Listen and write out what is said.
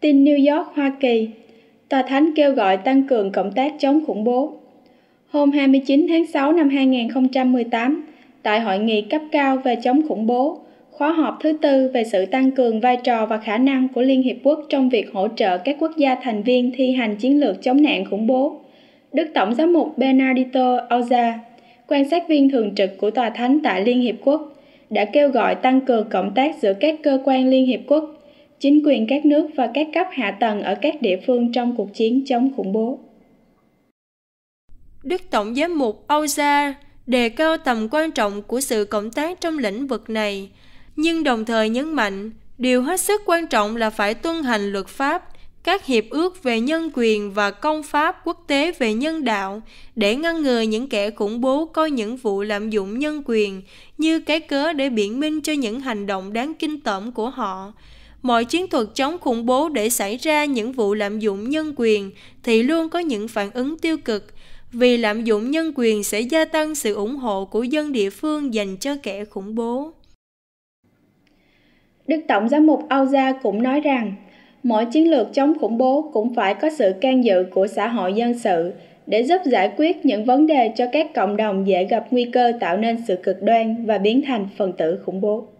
tin New York, Hoa Kỳ. Tòa Thánh kêu gọi tăng cường cộng tác chống khủng bố. Hôm 29 tháng 6 năm 2018, tại hội nghị cấp cao về chống khủng bố, khóa họp thứ tư về sự tăng cường vai trò và khả năng của Liên Hiệp Quốc trong việc hỗ trợ các quốc gia thành viên thi hành chiến lược chống nạn khủng bố. Đức Tổng giám mục Bernardito Oza, quan sát viên thường trực của Tòa Thánh tại Liên Hiệp Quốc, đã kêu gọi tăng cường cộng tác giữa các cơ quan Liên Hiệp Quốc chính quyền các nước và các cấp hạ tầng ở các địa phương trong cuộc chiến chống khủng bố. Đức Tổng giám mục Oza đề cao tầm quan trọng của sự cộng tác trong lĩnh vực này, nhưng đồng thời nhấn mạnh điều hết sức quan trọng là phải tuân hành luật pháp, các hiệp ước về nhân quyền và công pháp quốc tế về nhân đạo để ngăn ngừa những kẻ khủng bố coi những vụ lạm dụng nhân quyền như cái cớ để biện minh cho những hành động đáng kinh tởm của họ mọi chiến thuật chống khủng bố để xảy ra những vụ lạm dụng nhân quyền thì luôn có những phản ứng tiêu cực vì lạm dụng nhân quyền sẽ gia tăng sự ủng hộ của dân địa phương dành cho kẻ khủng bố. Đức Tổng giám mục Auza cũng nói rằng, mọi chiến lược chống khủng bố cũng phải có sự can dự của xã hội dân sự để giúp giải quyết những vấn đề cho các cộng đồng dễ gặp nguy cơ tạo nên sự cực đoan và biến thành phần tử khủng bố.